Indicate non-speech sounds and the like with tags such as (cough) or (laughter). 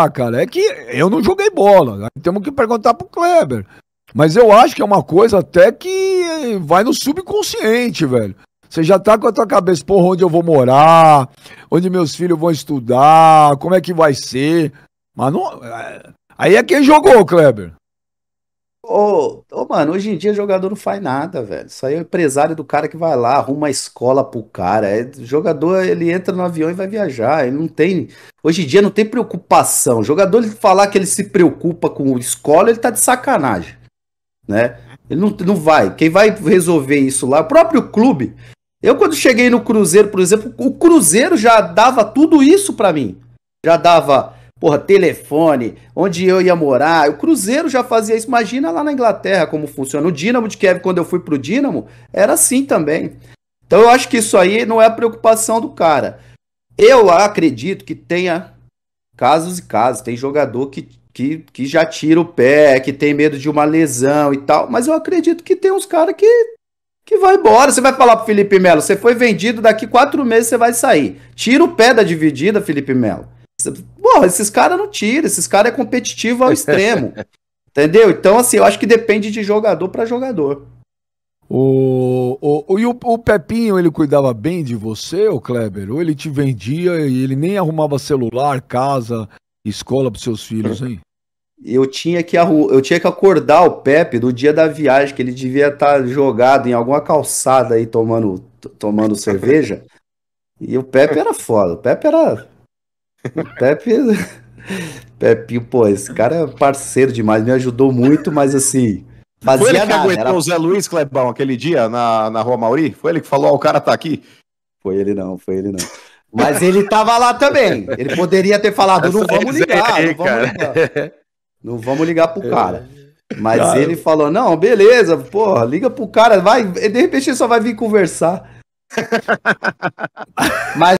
Ah, cara, é que eu não joguei bola. Né? Temos que perguntar pro Kleber. Mas eu acho que é uma coisa até que eh, vai no subconsciente, velho. Você já tá com a tua cabeça, porra, onde eu vou morar, onde meus filhos vão estudar, como é que vai ser. Mas não. Eh, aí é quem jogou, Kleber. Ô, ô, mano, hoje em dia jogador não faz nada, velho. Isso aí é o empresário do cara que vai lá, arruma a escola pro cara. É, jogador, ele entra no avião e vai viajar. Ele não tem. Hoje em dia não tem preocupação. O jogador ele falar que ele se preocupa com escola, ele tá de sacanagem. Né? Ele não, não vai. Quem vai resolver isso lá? É o próprio clube. Eu, quando cheguei no Cruzeiro, por exemplo, o Cruzeiro já dava tudo isso para mim. Já dava porra, telefone, onde eu ia morar. O Cruzeiro já fazia isso. Imagina lá na Inglaterra como funciona. O Dínamo de Kiev, quando eu fui pro Dínamo, era assim também. Então eu acho que isso aí não é a preocupação do cara. Eu acredito que tenha casos e casos. Tem jogador que, que, que já tira o pé, que tem medo de uma lesão e tal. Mas eu acredito que tem uns caras que que vai embora. Você vai falar pro Felipe Melo, você foi vendido, daqui quatro meses você vai sair. Tira o pé da dividida, Felipe Melo. Porra, esses caras não tiram, esses caras é competitivo ao extremo. (laughs) entendeu? Então, assim, eu acho que depende de jogador para jogador. O, o, o, e o, o, Pepinho, ele cuidava bem de você, o Kleber? Ou ele te vendia e ele nem arrumava celular, casa, escola pros seus filhos, hein? Eu tinha, que eu tinha que acordar o Pepe no dia da viagem, que ele devia estar tá jogado em alguma calçada aí tomando, tomando cerveja. E o Pepe era foda. O Pepe era o Pepe. Pepinho, pô, esse cara é parceiro demais, me ajudou muito, mas assim. Fazia Foi ele que nada, aguentou era... o Zé Luiz Clebão aquele dia na, na Rua Mauri? Foi ele que falou, oh, o cara tá aqui? Foi ele não, foi ele não. Mas ele tava lá também. Ele poderia ter falado, não vamos é ligar, aí, não vamos ligar. Não vamos ligar pro cara. É. Mas ele falou, não, beleza, porra, liga pro cara, vai. De repente ele só vai vir conversar. (laughs) Mas